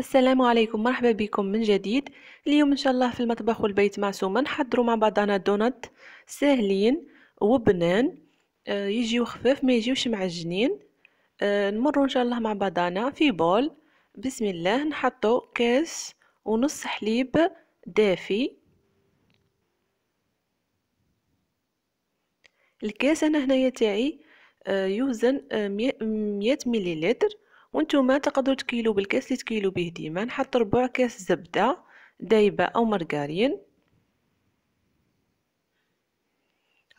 السلام عليكم مرحبا بكم من جديد اليوم ان شاء الله في المطبخ والبيت سوما نحضروا مع بعضنا دونات ساهلين وبنان آه، يجيو خفاف ما يجيوش معجنين آه، نمروا ان شاء الله مع بعضنا في بول بسم الله نحطوا كاس ونص حليب دافي الكاس انا هنايا تاعي آه، يوزن 100 مليلتر وانتم تقدروا تكيلوا بالكاس اللي تكيلوا به ديما نحط ربع كاس زبده دايبه او مرقارين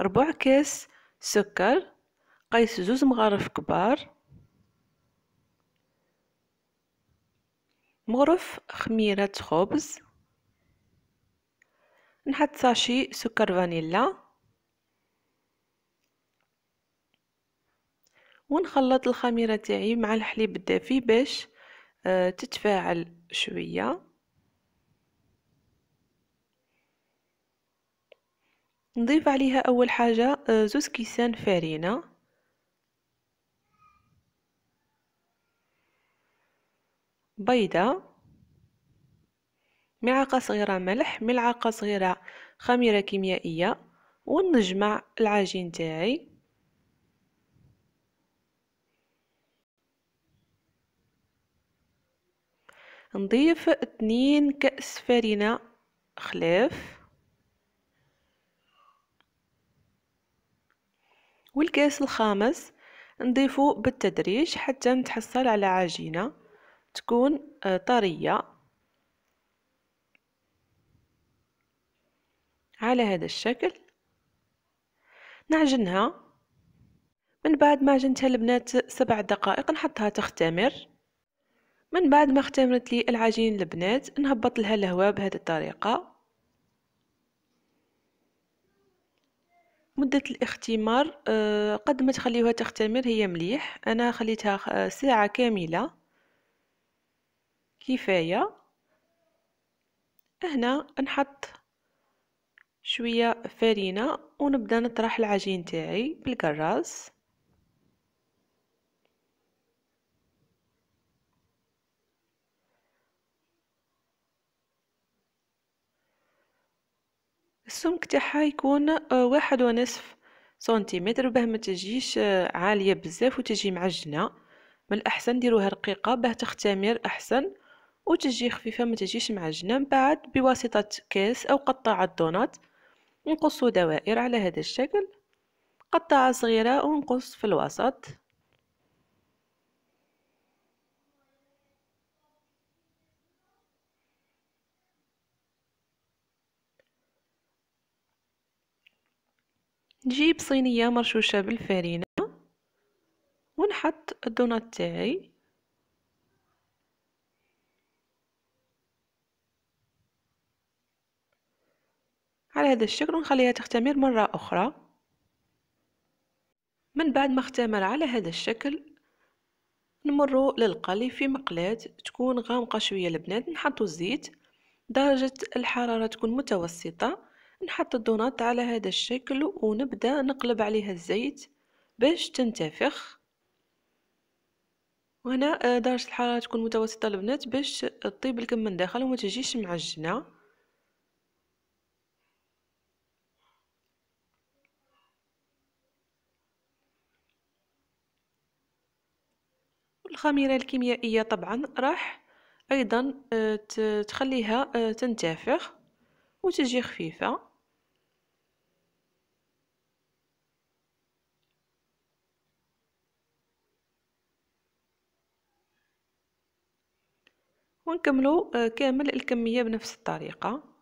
ربع كاس سكر قيس زوز مغارف كبار مغرف خميرة خبز نحط ساشي سكر فانيلا ونخلط الخميرة تاعي مع الحليب الدافي باش آه، تتفاعل شوية نضيف عليها أول حاجة آه، زوز كيسان فارينة بيضة ملعقة صغيرة ملح ملعقة صغيرة خميرة كيميائية ونجمع العجين تاعي نضيف اثنين كأس فرينة خلاف والكاس الخامس نضيفه بالتدريج حتى نتحصل على عجينة تكون آه، طرية على هذا الشكل نعجنها من بعد ما عجنتها البنات سبع دقائق نحطها تختمر من بعد ما اختمرت لي العجين البنات نهبط لها الهواء بهذه الطريقة مدة الاختمار آه، قد ما تخليوها تختمر هي مليح أنا خليتها آه، ساعة كاملة كفاية هنا نحط شوية فرينة ونبدأ نطرح العجين تاعي بالكراس السمك تاعها يكون آه، واحد ونصف سنتيمتر باه ما تجيش آه، عاليه بزاف وتجي معجنه من الاحسن ديروها رقيقه باه تختمر احسن وتجي خفيفه ما تجيش معجنه من بعد بواسطه كاس او قطعه دونات نقص دوائر على هذا الشكل قطعه صغيره ونقص في الوسط نجيب صينية مرشوشة بالفارينة ونحط الدونات تاعي على هذا الشكل ونخليها تختمر مرة أخرى من بعد ما اختمر على هذا الشكل نمرو للقلي في مقلاة تكون غامقة شوية البنات نحطو الزيت درجة الحرارة تكون متوسطة نحط الدونات على هذا الشكل ونبدأ نقلب عليها الزيت باش تنتفخ وهنا آه، درجة الحرارة تكون متوسطة البنات باش تطيب لكم من داخل وما تجيش معجنة الخميرة الكيميائية طبعا راح أيضا آه، تخليها آه، تنتفخ وتجي خفيفة ونكملو كامل الكمية بنفس الطريقة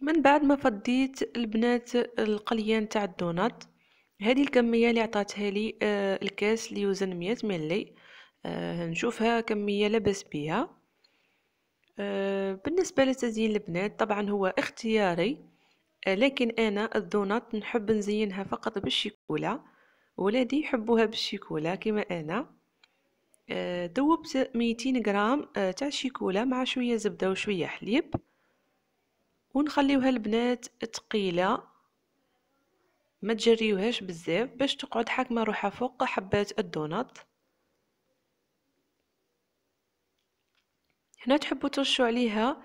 من بعد ما فضيت البنات القليان تاع الدونات هذه الكميه اللي عطاتها لي آه، الكاس اللي يوزن 100 ملي آه، نشوفها كميه لبس بها آه، بالنسبه لتزيين البنات طبعا هو اختياري لكن انا الدونات نحب نزينها فقط بالشيكولا ولادي يحبوها بالشيكولا كما انا ذوبت دوبت 200 غرام تاع شيكولا مع شويه زبده وشويه حليب ونخليوها البنات تقيلة ما تجريوهاش بزاف باش تقعد حاكمه روحها فوق حبات الدونات هنا تحبوا ترشوا عليها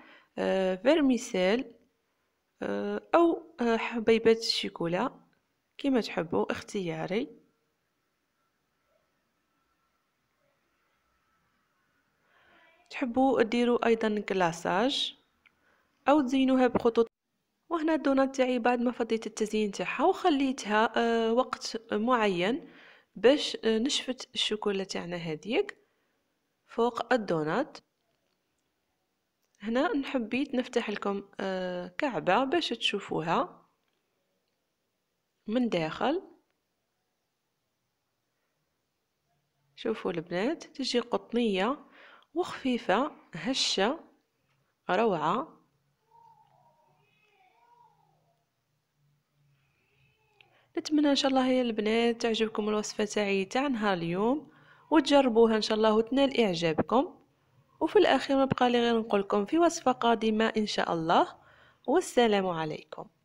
فيرميسيل آه، آه، او آه، حبيبات الشيكولا كما تحبوا اختياري تحبوا ديروا ايضا كلاساج او تزينوها بخطوط وهنا الدونات تاعي بعد ما فضيت التزيين تاعها وخليتها آه، وقت معين باش آه، نشفت الشوكولا تاعنا هذيك فوق الدونات هنا نحبيت نفتح لكم آه، كعبة باش تشوفوها من داخل شوفوا البنات تجي قطنية وخفيفة هشة روعة نتمنى ان شاء الله يا البنات تعجبكم الوصفه تاعي تاع نهار اليوم وتجربوها ان شاء الله وتنال اعجابكم وفي الاخير بقى لي غير نقولكم في وصفه قادمه ان شاء الله والسلام عليكم